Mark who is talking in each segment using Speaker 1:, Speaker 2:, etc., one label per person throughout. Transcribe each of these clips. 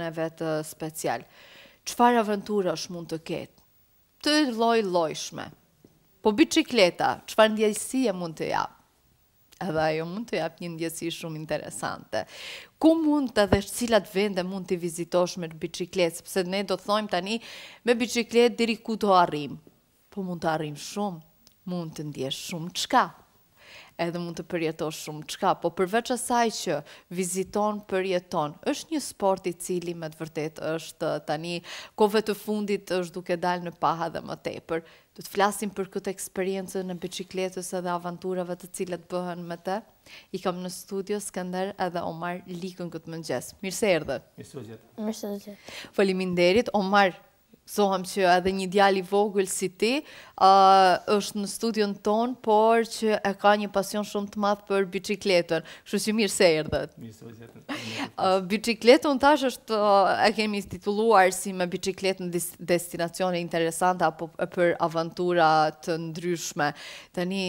Speaker 1: në vetë special. Qëfar aventura është mund të ketë? Të loj lojshme. Po bicikleta, qëfar ndjesie mund të japë? Edhe ajo mund të japë një ndjesi shumë interesante. Ku mund të dhe cilat vende mund të vizitosh me bicikletë? Sëpse ne do të thojmë tani me bicikletë diri ku të arrimë. Po mund të arrimë shumë, mund të ndjesh shumë qka edhe mund të përjetosh shumë çka, po përveç asaj që viziton, përjeton, është një sport i cili me të vërtet është uh, tani kove të fundit është duke dalë në paha dhe më tepër. Do të flasim për këtë eksperiencë në biçikletës edhe avanturave të cilat bëhen me të. I kam në studio Skënder edhe Omar Likën këtë mëngjes. Mirë se erdhët. Mirë se jeni. Mirë se Faleminderit Omar. Zohëm që edhe një djali vogël si ti është në studion ton, por që e ka një pasion shumë të madhë për bicikletën. Shë që mirë se e rëdhët. Bicikletën tash është e kemi instituluar si me bicikletën destinacione interesanta apo për aventura të ndryshme. Tani,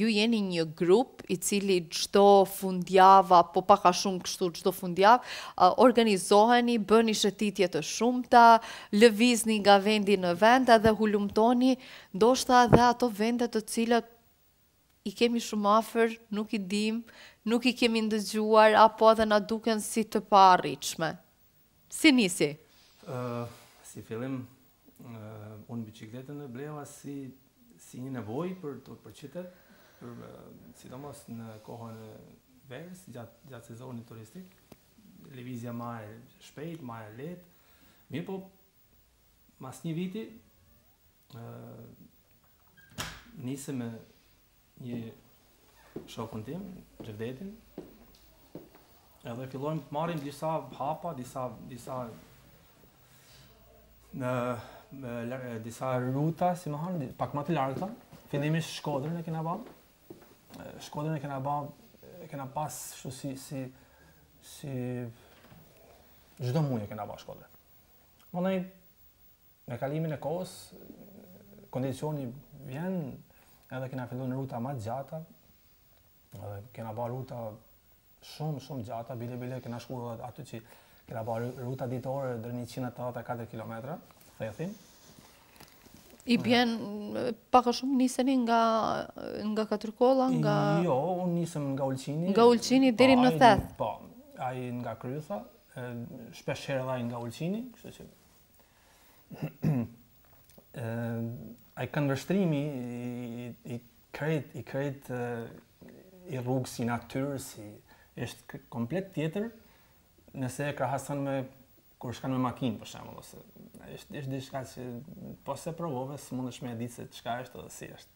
Speaker 1: ju jeni një grup i cili qdo fundjava, po paka shumë kështu qdo fundjava, organizoheni, bëni shëtitjet të shumëta, lëviz lëvizni nga vendi në vend edhe hulumtoni, ndoshta edhe ato vendet të cilët i kemi shumë afer, nuk i dim, nuk i kemi ndëgjuar, apo edhe na duken si të parriqme. Si nisi?
Speaker 2: Uh, si fillim, uh, unë bicikletën e bleva si, si një nevoj për të përqitet, për, uh, sidomos në kohën e verës, gjatë, gjatë sezonit turistik, levizja më shpejt, më let, mirë po Mas një viti, uh, nisë me një shokën tim, Gjevdetin, edhe fillojmë të marim disa hapa, disa, disa në me, lë, disa ruta, si më hanë, pak më të larta, fillimi shkodrën e kena ba, shkodrën e kena ba, e kena pas shu si, si, si, gjdo muje kena ba shkodrën. Më nëjë, me kalimin e kohës, kondicioni vjen, edhe kena fillu në ruta ma gjata, edhe kena ba ruta shumë, shumë gjata, bile, bile, kena shku edhe aty që kena ba ruta ditore dhe një 184 km, thethin.
Speaker 1: I bjen pak shumë niseni nga, nga katërkolla nga... Jo, unë
Speaker 2: nisëm nga Ulqini. Nga Ulqini, diri po, në Theth. Po, aji nga Krytha, shpesh herë dhajnë nga Ulqini, kështë që ai këndvështrimi i i krejt i krejt i rrugës i natyrës si është komplet tjetër nëse e krahason me kur shkan me makinë për shembull ose është është diçka që po se provove s'mundesh me ditë se çka është ose si është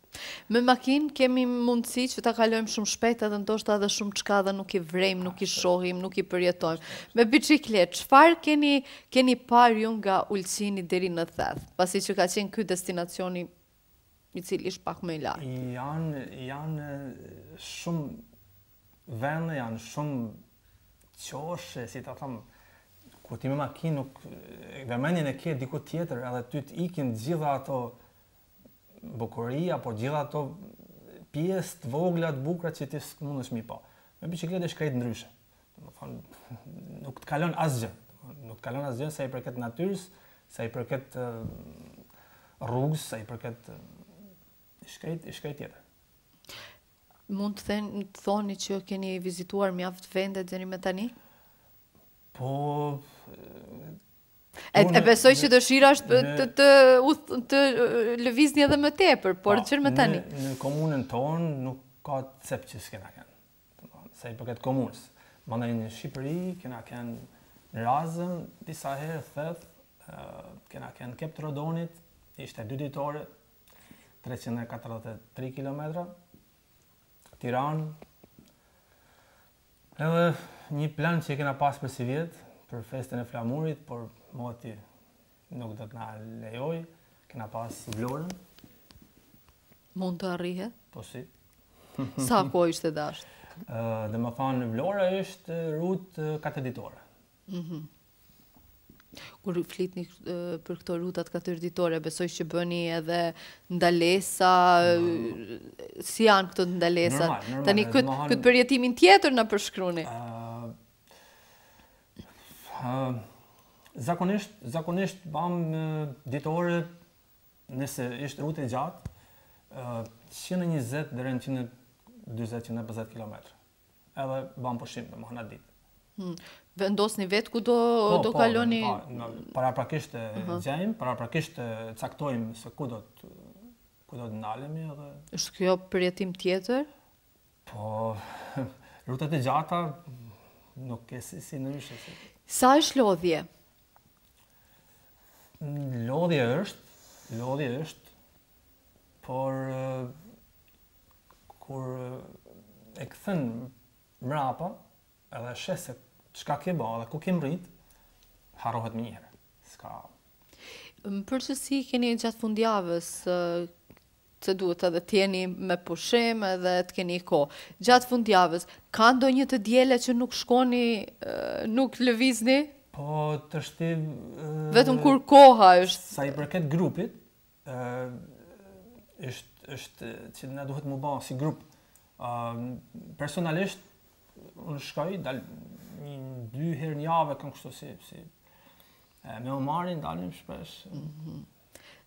Speaker 1: Me makinë kemi mundësi që ta kalojmë shumë shpejt edhe ndoshta edhe shumë çka dhe nuk i vrejmë, nuk i shohim, nuk i përjetojmë. Me biçiklet, çfarë keni keni parë ju nga ulçini deri në Theth, Pasi që ka qenë ky destinacioni i cili është pak më i
Speaker 2: lartë. Jan shumë vende janë shumë qoshe, si ta thamë, ku ti me makinë nuk vëmendjen e ke diku tjetër, edhe ty t'ikin gjitha ato bukuria, por gjitha ato pjesë të vogla të bukura që ti s'mundesh mi pa. Me biçikletë është krejt ndryshe. Domethënë nuk të kalon asgjë. Nuk të kalon asgjë sa i përket natyrës, sa i përket uh, rrugës, sa i përket uh, shkret, shkret tjetër.
Speaker 1: Mund të thënë, të thoni që keni vizituar mjaft vende deri më tani? Po E, e besoj që dëshira është në, të, të, të, të lëviz një dhe më tepër, por pa, qërë më tani?
Speaker 2: Në, në komunën tonë nuk ka cepë që s'kena kënë, se i përket komunës. Më në në Shqipëri, kena kënë në razën, disa herë, thëth, kena kënë kep të rodonit, ishte 2 ditore, 343 km, Tiranë, edhe një plan që kena pas për si vjetë, për festën e flamurit, por moti nuk do të na lejoj, kena pas vlorën.
Speaker 1: Mund të arrihe?
Speaker 2: Po si. Sa ko ishte dasht? Uh, dhe më thonë, vlora ishte rrut uh, kateditore.
Speaker 1: Mm Kur flitni për këto rrutat katërditore, besoj që bëni edhe ndalesa, si janë këto ndalesat? Normal, normal. Tani, këtë kët, kët përjetimin tjetër në përshkruani.
Speaker 2: Ëh. uh, Zakonisht, zakonisht bam ditore nëse është rrugë e gjatë, ë 120 deri në 140 150 km. Edhe bam pushim me hana ditë.
Speaker 1: Hm. Vendosni vetë ku do, po, do po, kaloni? Po,
Speaker 2: pa, para prakisht uh -huh. gjajmë, para prakisht caktojmë se ku do të ku do të ndalemi edhe...
Speaker 1: Është kjo përjetim tjetër?
Speaker 2: Po, rrutët e gjata nuk e si si në
Speaker 1: Sa është lodhje?
Speaker 2: Lodhje është, lodhje është, por uh, kur uh, e këthën mrapa, edhe shese qka ke ba, dhe ku ke mrit, harohet më njëherë. Ska...
Speaker 1: Më përse si keni gjatë fundjavës, të uh, duhet edhe t'jeni me pushim edhe të i ko. Gjatë fundjavës, ka ndo një të djele që nuk shkoni, nuk lëvizni, Po,
Speaker 2: të shti... Vetëm kur koha është... Sa i përket grupit, është, është që ne duhet më bëha si grup. personalisht, unë shkoj, dal një dy herë një ave, kanë kështu si... si me omarin, dalim shpesh. Mm -hmm.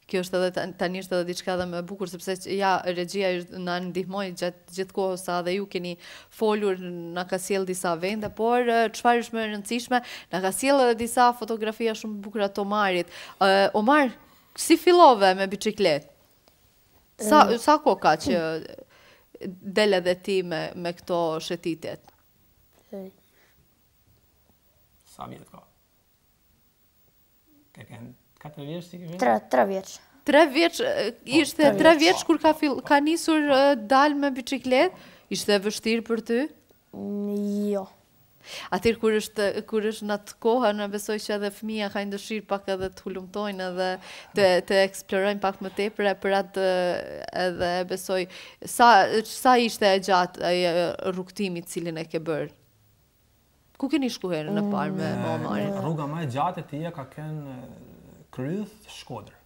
Speaker 1: Kjo është edhe tani është edhe diçka edhe më e bukur sepse ja regjia ju na ndihmoi gjat gjithkohës sa dhe ju keni folur na ka sjell disa vende, por çfarë është më e rëndësishme, na ka sjell edhe disa fotografi shumë bukura të Omarit. Uh, Omar, si fillove me biçiklet? Sa um, sa kohë ka që del edhe ti me me këto shëtitjet? Sa mirë ka? Ke kanë 4 vjeç si kemi? 3, 3 vjeç. 3 vjeç po, ishte 3 vjeç, kur ka fill ka nisur dal me biciklet, ishte e vështirë për ty? Mm, jo. Atëherë kur është kur është në atë kohë, na besoj që edhe fëmia kanë dëshirë pak edhe të hulumtojnë edhe të të eksplorojnë pak më tepër për atë edhe besoj sa sa ishte e gjatë ai rrugtimi i cilin e ke bërë. Ku keni shkuar në mm. parë me mamën? Rruga më e
Speaker 2: gjatë e tij ka qenë kryth shkodrë.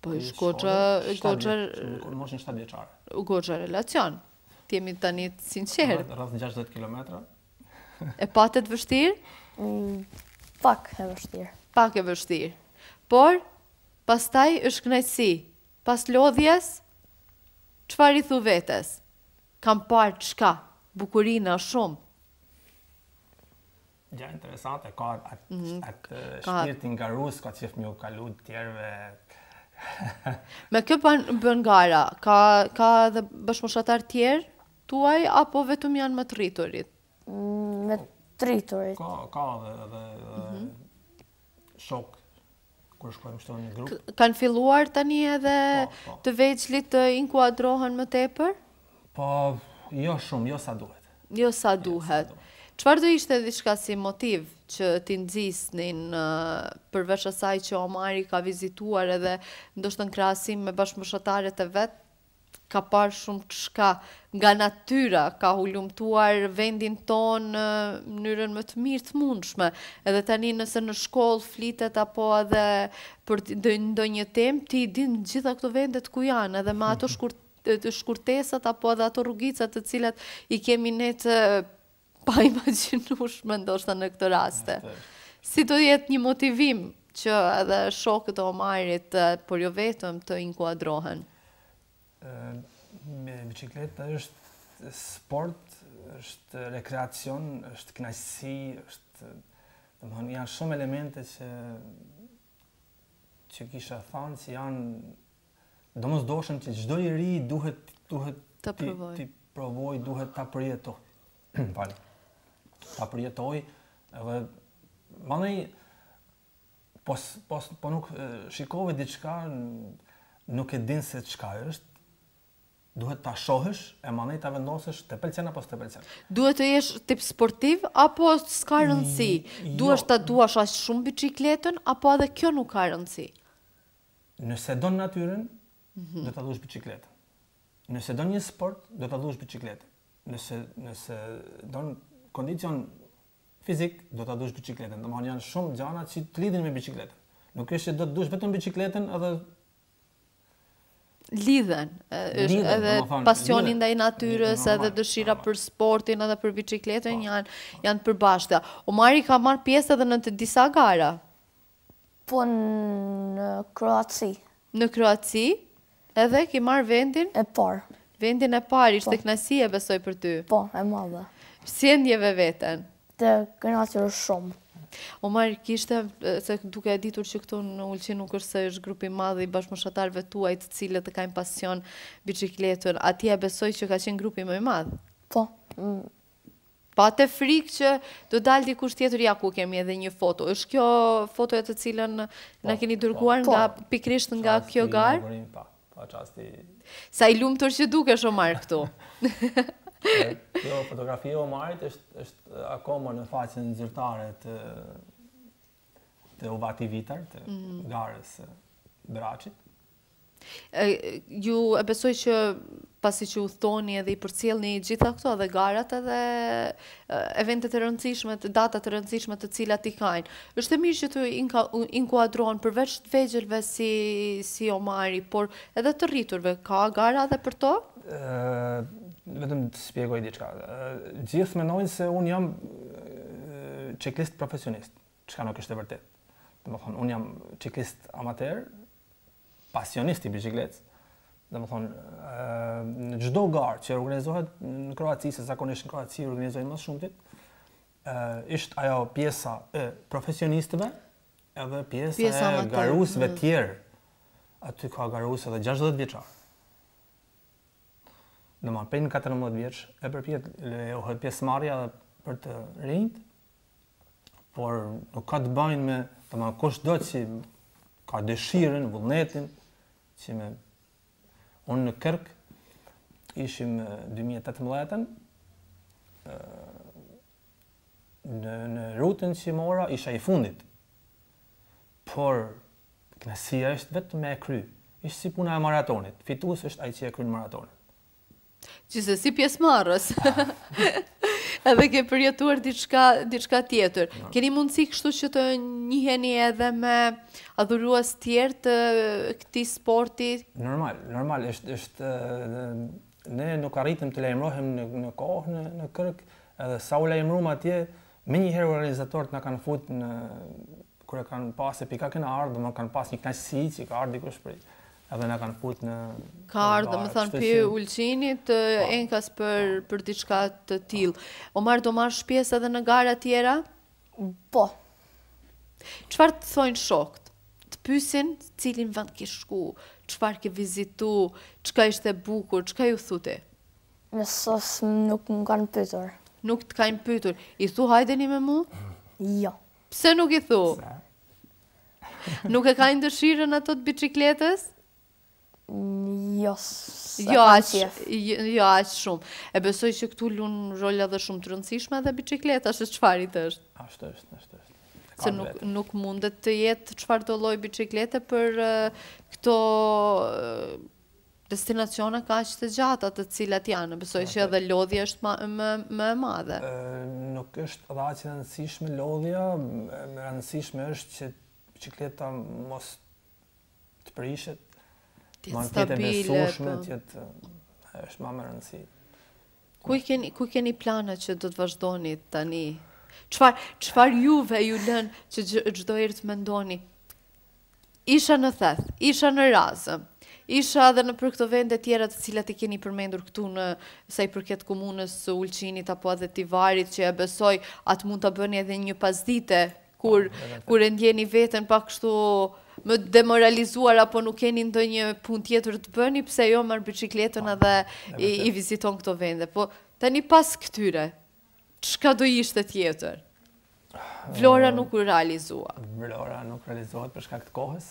Speaker 1: Po i shkodrë, i shkodrë, i shkodrë,
Speaker 2: 7 shkodrë, i
Speaker 1: shkodrë, relacion. shkodrë, i shkodrë, i shkodrë, i shkodrë, i shkodrë, i shkodrë, i shkodrë, i Pak e vështirë. i shkodrë, i është i pas lodhjes, shkodrë, i thu i Kam parë shkodrë, i shkodrë, i
Speaker 2: gja interesante, ka atë at, mm -hmm. at, at nga rusë, ka qef një kalu të tjerve.
Speaker 1: Me kjo për bën gara, ka, ka dhe bëshmoshatar tjerë tuaj, apo vetëm janë me të rriturit? Mm, me të rriturit. Ka, ka dhe, dhe, mm -hmm.
Speaker 2: shok kur shkojmë shtonë një grup.
Speaker 1: kanë filluar tani edhe pa, po, pa. Po. të veçlit të inkuadrohen më tepër?
Speaker 2: Po, jo shumë, jo sa duhet.
Speaker 1: Jo sa duhet. Jo sa duhet. Qëfar do ishte diçka si motiv që ti nxisnin përveç asaj që Omari ka vizituar edhe ndoshta në krahasim me bashkëmoshatarët e vet ka parë shumë çka nga natyra ka hulumtuar vendin ton në mënyrën më të mirë të mundshme. Edhe tani nëse në shkollë flitet apo edhe për ndonjë temë, ti din gjitha këto vendet ku janë, edhe ma ato mhm. shkurt të shkurtesat apo edhe ato rrugicat të cilat i kemi ne të pa imaginushme ndoshta në këtë raste. Si do jetë një motivim që edhe shokët të Omarit, por jo vetëm, të inkuadrohen?
Speaker 2: Me bicikleta është sport, është rekreacion, është knajsi, është... Dhe më thonë, janë shumë elemente që... që kisha thanë, që janë... Do mos doshën që gjdo i ri duhet... duhet të provoj. duhet të përjeto. Falë ta përjetoj edhe mandej po po po nuk shikove diçka nuk e din se çka është duhet ta shohësh e mandej ta vendosësh te pëlqen apo s'te
Speaker 1: pëlqen duhet të jesh tip sportiv apo s'ka rëndësi jo. duhesh ta duash aq shumë biçikletën apo edhe kjo nuk ka rëndësi
Speaker 2: nëse don natyrën mm -hmm. do ta duash biçikletën nëse don një sport do ta duash biçikletën nëse nëse don kondicion fizik do ta dush biçikletën. Domthonjë janë shumë gjëra që të lidhin me biçikletën. Nuk është se do të dush vetëm biçikletën, edhe
Speaker 1: lidhen, është edhe pasioni ndaj natyrës, edhe dëshira për sportin, edhe për biçikletën po. janë janë të përbashkëta. Omari ka marr pjesë edhe në të disa gara. Po në Kroaci. Në Kroaci? Edhe ke marr vendin e parë. Vendin e parë ishte po. e besoj për ty. Po, e madhe sjendjeve veten? Të kënaqur shumë. Omar, kishte se duke e ditur që këtu në Ulqin nuk është se është grupi madh i bashkëmoshatarëve tuaj të cilët të kanë pasion biçikletën. Ati e besoj që ka qenë grupi më i madh. Po. Pa të frikë që do dalë dikush tjetër, ja ku kemi edhe një foto. është kjo foto e të cilën në po, keni po, dërguar po. nga pikrisht nga kjo garë? Pa, pa, qasti... Sa i lumë që duke Omar këtu.
Speaker 2: Jo, fotografia e Omarit është është akoma në faqen zyrtare të të Ova TV të mm. garës Braçit.
Speaker 1: E, ju e besoj që pasi që u thoni edhe i përcjellni gjitha këto edhe garat edhe eventet e rëndësishme, datat e rëndësishme të cilat i kanë. Është e mirë që të inkuadron përveç të vegjëlve si si Omari, por edhe të rriturve ka gara edhe për to?
Speaker 2: vetëm të shpjegoj diçka. Uh, gjithë mendojnë se un jam uh, çeklist profesionist, çka nuk është e vërtetë. Domethënë un jam çeklist amatër, pasionist i biçikletës. Domethënë thonë, në çdo garë që organizohet në Kroaci, se zakonisht në Kroaci organizojnë më shumë ditë, uh, është ajo pjesa e profesionistëve edhe pjesa, pjesa e garuesve të mm. tjerë. Aty ka garuesa edhe 60 vjeçar do më pen 14 vjeç e përpjet lejohet pjesëmarrja për të rinjt por nuk ka të bëjnë me të më kush do që ka dëshirën, vullnetin që me unë në kërk ishim 2018-ën në, në rutën që mora isha i fundit por knesia është vetë me e kry ishë si puna e maratonit fitus është ai që e kry në maratonit
Speaker 1: Gjëse si pjesë marës edhe ke përjetuar diçka, diçka tjetër. Keni mundësi kështu që të njiheni edhe me adhuruas tjerë të këti sporti?
Speaker 2: Normal, normal, është, është, ne nuk arritëm të lejmrohem në, kohë, në, kërkë, kërk, edhe sa u lejmru ma tje, me njëherë organizatorët në kanë futë në kërë kanë pas e pika këna ardhë, më kanë pas një knajsi që ka ardhë i kërë shprejtë edhe na kanë putë në
Speaker 1: ka ardhë, më thanë pi ulqinit enkas për për diçka të tillë. O marr do marë shpjesë edhe në gara të tjera? Po. Çfarë të thojnë shokët? Të pyesin cilin vend ke shku, çfarë ke vizitu, çka ishte bukur, çka ju thute? Në sos nuk më kanë pyetur. Nuk të kanë pyetur. I thu hajdeni me mua? Jo. Pse nuk i thu? Pse? nuk e ka ndëshirën ato të bicikletës? Jo jo, jo, jo as jo shumë. E besoj që këtu luan rola dhe shumë të rëndësishme edhe biçikleta, se çfarë i është. Ashtu është, ashtu është. Se nuk nuk mundet të jetë çfarë do lloj biçiklete për uh, këto uh, destinacione kaq të gjata të cilat janë. Besoj që edhe lodhja është ma, më më e madhe.
Speaker 2: Ë nuk është dhaçi e rëndësishme lodhja, e rëndësishme është që biçikleta mos të prishet Tjetë stabile. Ma tjetë besushme, po. është ma më rëndësi.
Speaker 1: Ku i keni plana që do të vazhdoni tani? Qfar juve ju lënë që gjdo e rëtë mendoni? Isha në theth, isha në razë, isha dhe në për këto vende tjera të cilat i keni përmendur këtu në saj përket komunës ulqinit apo adhe tivarit që e besoj atë mund të bëni edhe një pas dite kur e ndjeni vetën pak shtu më demoralizuar apo nuk keni ndonjë punë tjetër të bëni, pse jo marr biçikletën po, edhe i, i viziton këto vende. Po tani pas këtyre, çka do ishte tjetër? Flora nuk u realizua.
Speaker 2: Flora nuk realizohet për shkak të kohës.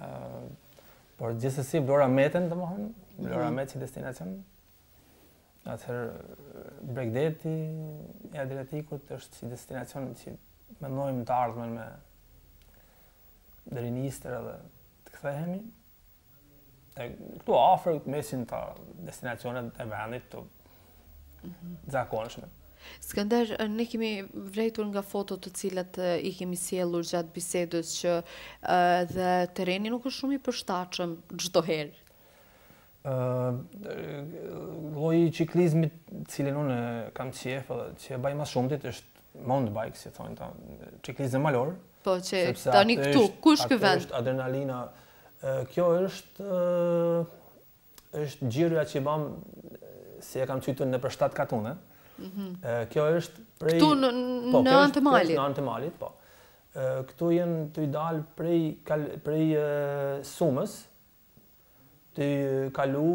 Speaker 2: ë uh, por gjithsesi Flora meten, domethënë, Flora mm -hmm. met si destinacion. Atëherë Bregdeti i Adriatikut është si destinacion që mendojmë të ardhmen me dhe rinistër edhe të këthehemi. E, këtu afrë të mesin të destinacionet e vendit të mhm. zakonëshme.
Speaker 1: Skander, ne kemi vrejtur nga fotot të cilat i kemi sielur gjatë bisedës që dhe tereni nuk është shumë i përshtachëm gjdo herë.
Speaker 2: Uh, i qiklizmit cilin unë kam qefë, që e baj ma shumëtit është mountain bike, si thonë ta, qiklizm malor,
Speaker 1: Po që tani këtu, kush këtë vend? është
Speaker 2: adrenalina. Kjo është është gjëja që i bam si e kam qytën në për 7 katune. Kjo është prej... Këtu në antëmalit? Në po, malit, po. Këtu jenë të i dalë prej sumës të i kalu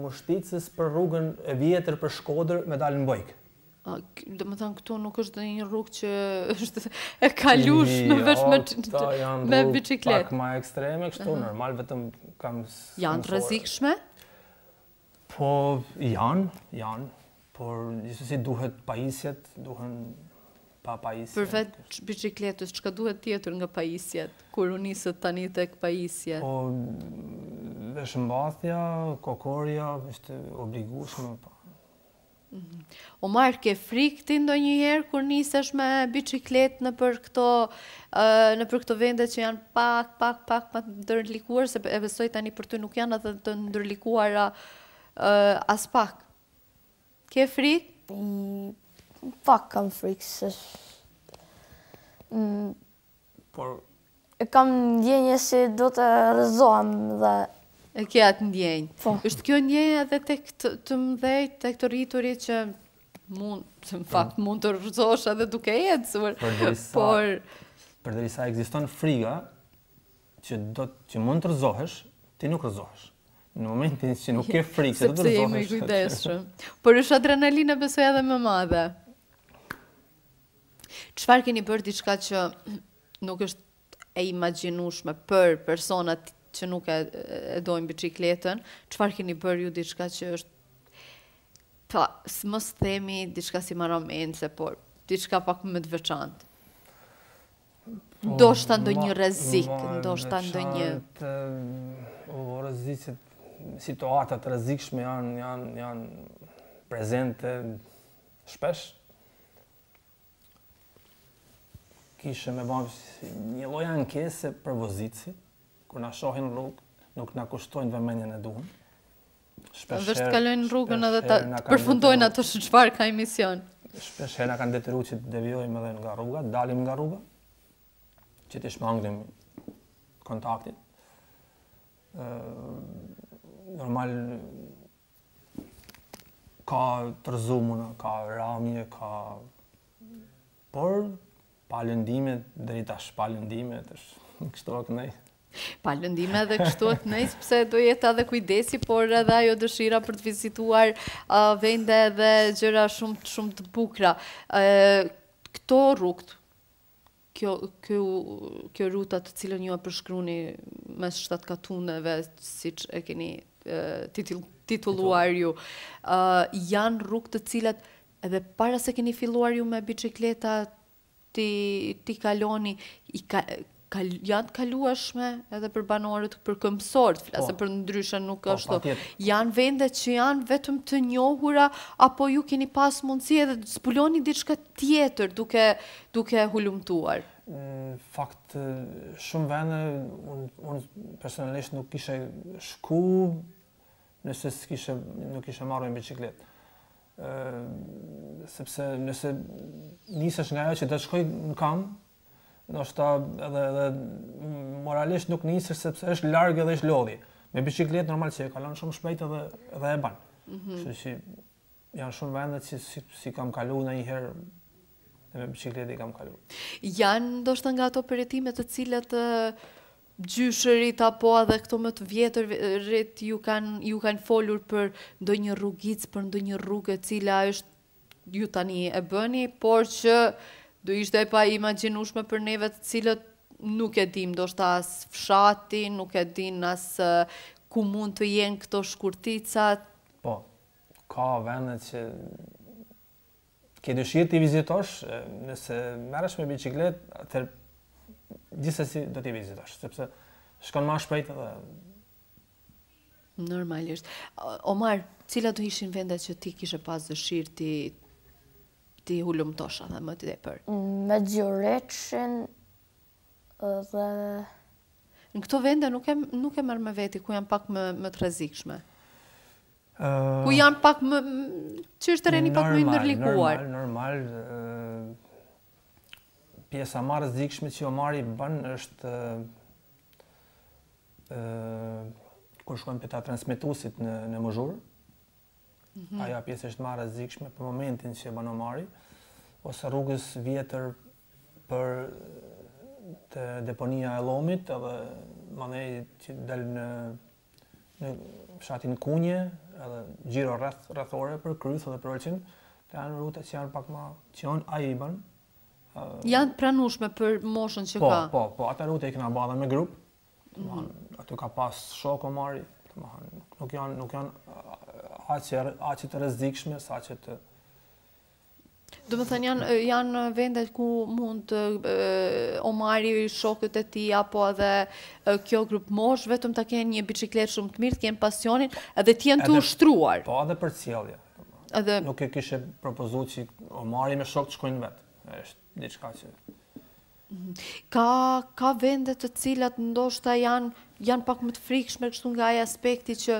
Speaker 2: ngushticës për rrugën e vjetër për shkodër me dalë në bojkë
Speaker 1: do të them këtu nuk është një rrugë që është e kalush në vetëm me me biçiklet. Është më
Speaker 2: ekstreme kështu normal vetëm kam janë të
Speaker 1: rrezikshme?
Speaker 2: Po janë, janë, por nisi si duhet pajisjet, duhen pa pajisje. Për
Speaker 1: vetë biçikletës çka duhet tjetër nga pajisjet kur u nisët tani tek pajisjet? Po
Speaker 2: dhe shëmbathja, kokoria, është obligushme, po.
Speaker 1: O marë ke frikë ti ndo njëherë kur nisesh me biciklet në për këto, në për këto vende që janë pak, pak, pak, pak të ndërlikuar, se e besoj tani për ty nuk janë atë të ndërlikuar as pak. Ke frikë? Mm, pak kam frikë, se mm, Por... E kam ndjenje se do të rëzohem dhe e ke atë ndjenjë. Po. Është kjo ndjenjë edhe të këtë të mdhej, të këtë rriturit që mund, të më po. fakt mund të rëzosh edhe duke e Për por...
Speaker 2: për dhe risa eksiston friga që, do, që mund të rëzohesh, ti nuk rëzohesh. Në momentin që nuk ke frikë, se të rëzohesh. Sepse jemi i kujdeshë.
Speaker 1: por është adrenalina besoj edhe më madhe. Qëfar keni bërë diçka që nuk është e imaginushme për personat që nuk e, e dojmë bicikletën, qëfar keni bërë ju diçka që është, ta, së themi diçka si më romenë, por, diçka pak më të veçantë. Po, do shta ndo një rezik, do shta ndo një...
Speaker 2: O, o situatat rezikshme janë, janë, janë prezente shpesh. Kishë me bëmë një loja në kese për vozicit, kur na shohin rrugë, nuk na kushtojnë vëmendjen e duhur. Shpesh herë ata kalojnë rrugën edhe ta përfundojnë
Speaker 1: atë se çfarë ka emision.
Speaker 2: Shpesh herë na kanë detyruar që të devijojmë edhe nga rruga, dalim nga rruga, që të shmangim kontaktin. ë normal ka tërzumuna, ka ramje, ka por pa lëndime drejtash pa lëndime është kështu që ne
Speaker 1: Pa lëndime edhe kështu atë nëjës, pëse do jetë edhe kujdesi, por edhe ajo dëshira për të vizituar uh, vende dhe gjëra shumë të shumë të bukra. Uh, këto rrugët, kjo, kjo, kjo rruta të cilën ju e përshkruni mes shtatë katuneve, si që e keni uh, titil, tituluar ju, uh, janë rrugët të cilat edhe para se keni filluar ju me bicikleta, ti, ti kaloni, i ka, kal, janë kaluashme edhe për banorët për këmësorët, se flasë po, për ndryshe nuk po, është. Jan vendet që janë vetëm të njohura apo ju keni pas mundësi edhe të zbuloni diçka tjetër duke duke hulumtuar.
Speaker 2: fakt shumë vende un un personalisht nuk kisha shku nëse s'kishe, nuk kisha marrë me biçikletë ëh sepse nëse nisesh nga ajo që të shkoj në kam, ndoshta edhe edhe moralisht nuk nisesh sepse është larg edhe është lodhi. Me biçikletë normal që e kalon shumë shpejt edhe edhe e ban.
Speaker 1: Mm -hmm. Kështu që
Speaker 2: janë shumë vende që si, si, kam kaluar ndonjëherë me biçikletë i kam kaluar.
Speaker 1: Jan ndoshta nga ato perëtime të cilat gjyshërit apo edhe këto më të vjetër ju kanë ju kanë folur për ndonjë rrugicë, për ndonjë rrugë e cila është ju tani e bëni, por që Do ishte e pa imaginushme për neve të cilët nuk e dim, do shta as fshati, nuk e din as ku mund të jenë këto shkurticat.
Speaker 2: Po, ka vende që ke dëshirë të i vizitosh, nëse merësh me biciklet, atër gjithës si do t'i vizitosh, sepse shkon ma shpejt dhe...
Speaker 1: Normalisht. Omar, cilat të ishin vendet që ti kishe pas dëshirë ti ti hulum tosha dhe më të depër? Mm, me gjoreqen dhe... Në këto vende nuk e, nuk e mërë me veti ku janë pak më, më të rezikshme?
Speaker 2: Uh, ku janë
Speaker 1: pak më... që është të reni pak më i nërlikuar?
Speaker 2: Normal, normal. Uh, pjesa ma rezikshme që jo marri bën është... Uh, uh, kërë shkojmë për ta transmitusit në, në mëzhurë, -hmm. Ajo pjesë është marrë rrezikshme për momentin që banon mari ose rrugës vjetër për të deponia e Llomit, edhe më që dal në në fshatin Kunje, edhe xhiro rreth rrethore për kryth edhe për Olçin, të janë rrugët që janë pak më që janë ai i ban. Uh, janë pranueshme për moshën që po, ka. Po, po, po, ata rrugët e kanë bërë me grup. Mm -hmm. Ato ka pas shoku mari, domethënë nuk janë nuk janë aqe, aqe të rëzikshme, sa aqe të...
Speaker 1: Do më thënë, janë, janë vendet ku mund të omari shokët e ti, apo edhe kjo grupë mosh, vetëm të kenë një bicikletë shumë të mirë, të kenë pasionin, edhe të janë të
Speaker 2: ushtruar. Po, edhe për cilje. Edhe... Nuk e kishe propozu që omari me shokët shkojnë vetë. E është diçka që...
Speaker 1: Mhm. Ka, ka vendet të cilat ndoshta janë, janë pak më të frikshme kështu nga aje aspekti që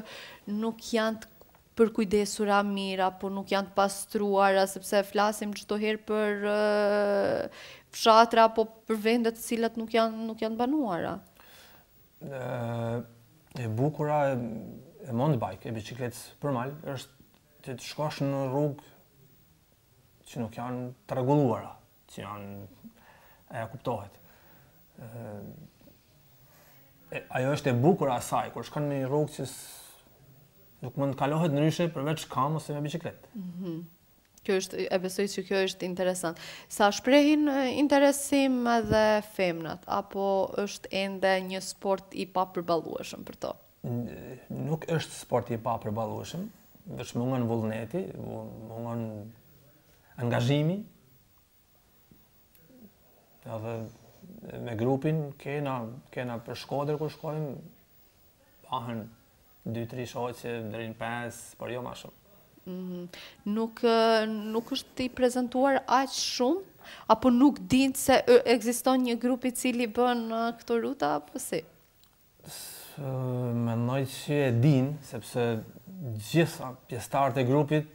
Speaker 1: nuk janë të përkujdesura mira, po nuk janë të pastruara, sepse flasim çdo herë për uh, fshatra apo për vende të cilat nuk janë nuk janë banuara.
Speaker 2: ë eh, e bukura e, e mountain bike, e biçikletës për mal, është të të shkosh në rrugë që nuk janë të rregulluara, që janë aja kuptohet. Eh, e, ajo është e bukur asaj, kur shkon në një rrugë që nuk mund të kalohet ndryshe përveç kam ose me biciklet.
Speaker 1: Mhm. Kjo është, e besoj që kjo është interesant. Sa shprehin interesim edhe femnat, apo është ende një sport i pa përbalueshëm për to?
Speaker 2: Nuk është sport i pa përbalueshëm, vështë mungën vullneti, mungën angazhimi, edhe me grupin, kena, kena për shkodrë kër shkojmë pahën 2-3 shoqe deri në 5, por jo më shumë.
Speaker 1: Mm, nuk nuk është i prezantuar aq shumë apo nuk din se ekziston një grup i cili bën këto ruta apo si?
Speaker 2: Së, mendoj që e din sepse gjitha pjesëtarët e grupit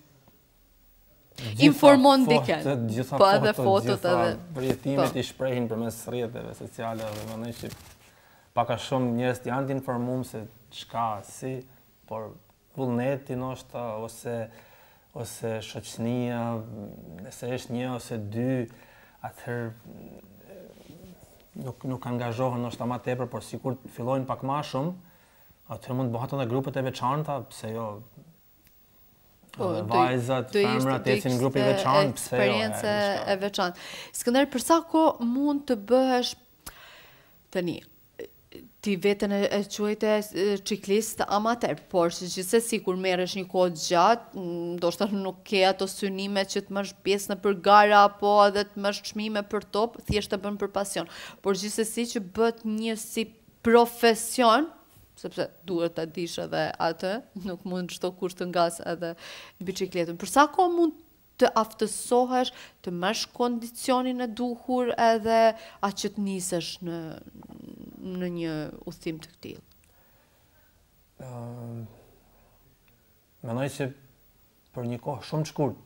Speaker 2: informon dikën. Gjitha po edhe fotot edhe përjetimet po. i shprehin përmes rrjeteve sociale dhe mendoj që pak a shumë njerëz janë të informuar se çka si, por vullneti noshta ose ose shoqënia, nëse është një ose dy, atëher nuk nuk angazhohen noshta më tepër, por sikur fillojnë pak më shumë, atëher mund të bëhat edhe grupet e veçanta, pse jo? Po, vajzat, femrat ecin në grupe të veçanta, pse jo? Experiencë
Speaker 1: e veçantë. Skënder për sa kohë mund të bëhesh tani ti vetën e, quajte ciklist amater, por që gjithse si kur merresh një kohë gjatë, mm, ndoshta nuk ke ato synime që të mësh pjesë në përgara apo edhe të mësh çmime për top, thjesht të bën për pasion. Por gjithse si që bëhet një si profesion, sepse duhet ta dish edhe atë, nuk mund çdo kush të ngas edhe biçikletën. Për sa kohë mund të aftësohesh, të mësh kondicionin e duhur edhe atë që të nisësh në në një uthim të këtij.
Speaker 2: Ëm uh, Mendoj se për një kohë shumë të shkurt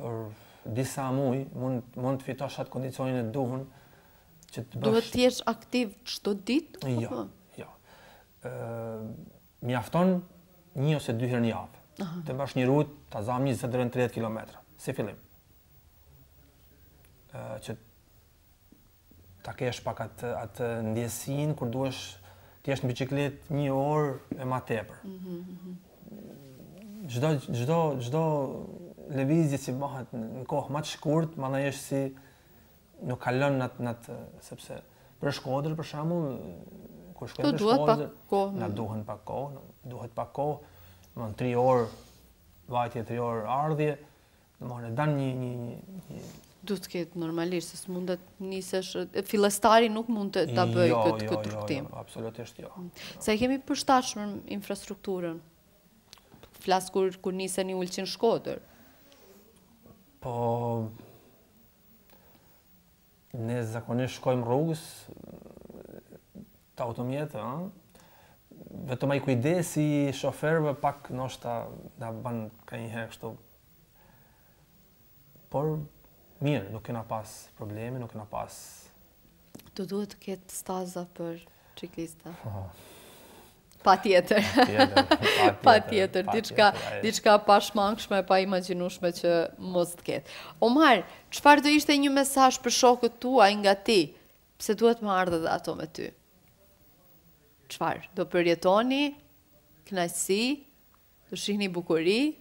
Speaker 2: për disa muaj mund mund të fitosh atë kondicionin e duhur që të bësh. Duhet të
Speaker 1: jesh aktiv çdo ditë? Jo.
Speaker 2: Jo. Ëm uh, mjafton një ose dy herë në javë. Aha. të mbash një rrugë ta zam 20-30 km si fillim. Ëh që ta kesh pak atë atë ndjesin kur duhesh të jesh në biçikletë një orë e më tepër. Mhm, mhm, mhm. çdo çdo çdo lëvizje si bëhet në kohë më të shkurtë, më ndajesh si nuk kalon nat nat sepse për Shkodër për shembull kur shkojmë në Shkodër, na duhen pak kohë, duhet pak kohë domthon 3 orë vajtje 3 orë ardhje, domthon e dan një një një, një
Speaker 1: do të ketë normalisht se mund të nisesh fillestari nuk mund të ta bëj jo, këtë jo, këtë rrugtim. Jo, jo, absolutisht jo. Mm. Sa i kemi përshtatshëm infrastrukturën? Flas kur kur niseni ulçin Shkodër.
Speaker 2: Po ne zakonisht shkojmë rrugës të automjetë, ëh, vetëm ai kujdesi i shoferëve pak noshta na bën kanjëherë kështu. Por mirë, nuk kena pas probleme, nuk kena pas.
Speaker 1: Do duhet të ketë staza për ciklista. Pa tjetër. Pa tjetër, diçka diçka pa shmangshme, pa imagjinueshme që mos të ketë. Omar, çfarë do ishte një mesazh për shokët tuaj nga ti? Pse duhet më ardhe dhe ato me ty? qëfar, do përjetoni, knajsi, do shihni bukuri,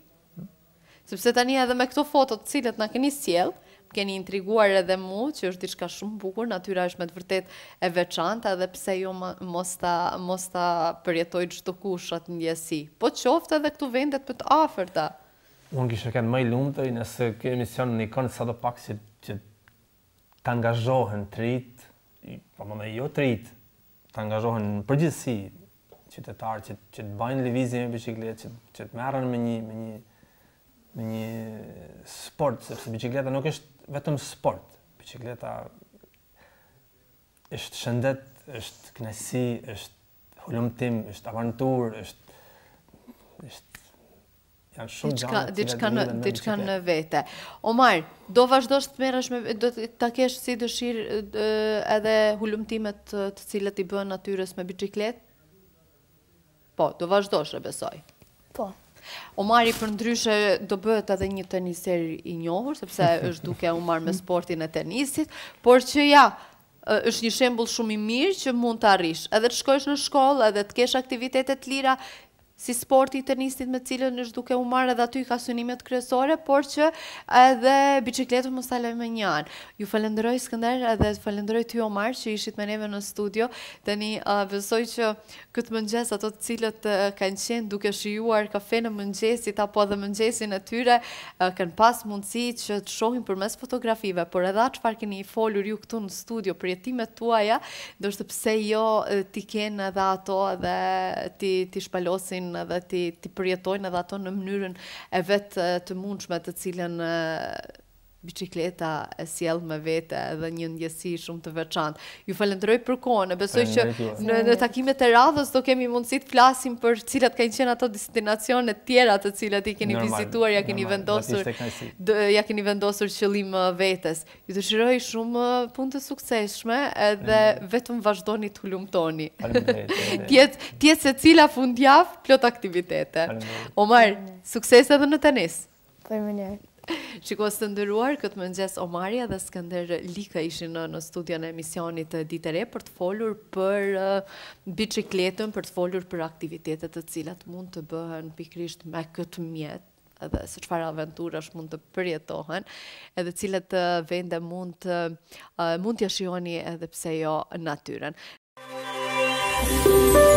Speaker 1: sepse tani edhe me këto fotot cilët në keni sjell, keni intriguar edhe mu, që është diçka shumë bukur, natyra është me të vërtet e veçanta, edhe pse jo mos ta, mos ta përjetoj gjithë të kushat atë ndjesi, po qofte edhe këtu vendet për të aferta.
Speaker 2: Unë kishë kënë mëj lumëtëj nëse kjo emision në ikonë sa do pak si që të angazhohen të rritë, po më me jo të rritë, të angazhohen në përgjithësi qytetar që që të bajnë lëvizje me biçikletë, që që të merren me një me një me një sport, sepse biçikleta nuk është vetëm sport. Biçikleta është shëndet, është kënaqësi, është hulumtim, është aventurë, është është diçka, diçka, diçkan në
Speaker 1: vete. Omar, do vazhdosh të merresh me do ta kesh si dëshirë edhe hulumtimet të cilat i bën natyrës me biçikletë? Po, do vazhdosh, e besoj. Po. Omari për ndryshe do bëhet edhe një teniser i njohur sepse është duke u marr me sportin e tenisit, por që ja, është një shembull shumë i mirë që mund të arrish, edhe të shkosh në shkollë, edhe të kesh aktivitete të lira si sporti i tenisit me cilën është duke u marrë edhe aty ka synimet kryesore, por që edhe bicikletë më salaj me njanë. Ju falendroj, skënder edhe falendroj ty, Omar, që ishit me neve në studio, dhe një uh, besoj që këtë mëngjes ato të cilët kanë qenë duke shijuar kafe në mëngjesit, apo edhe mëngjesin e tyre, kanë pas mundësi që të shohin për mes fotografive, por edhe atë që keni i folur ju këtu në studio, për jetimet tuaja, do shtë pse jo ti kenë edhe ato edhe ti, ti shpalosin shkojnë edhe ti ti përjetojnë edhe ato në mënyrën e vetë të mundshme të cilën bicikleta e sjell me vete edhe një ndjesi shumë të veçantë. Ju falenderoj për kohën. besoj që në, në takimet e radhës do kemi mundësi të flasim për cilat kanë qenë ato destinacione të tjera të cilat i keni vizituar, ja keni vendosur ja keni vendosur qëllim uh, vetes. Ju dëshiroj shumë uh, punë të suksesshme edhe e, vetëm vazhdoni të lumtoni. Faleminderit. tjetë se cila fundjavë, plot aktivitete. Omar, sukses edhe në tenis. më njërë. Shiko së të ndëruar, këtë më Omaria dhe Skander Lika ishin në, në e në emisionit të ditere për të folur për uh, bicikletën, për të folur për aktivitetet të cilat mund të bëhen pikrisht me këtë mjetë edhe se qëfar aventurash është mund të përjetohen, edhe cilët uh, vende mund të, uh, mund të jashioni edhe pse jo në natyren. Muzika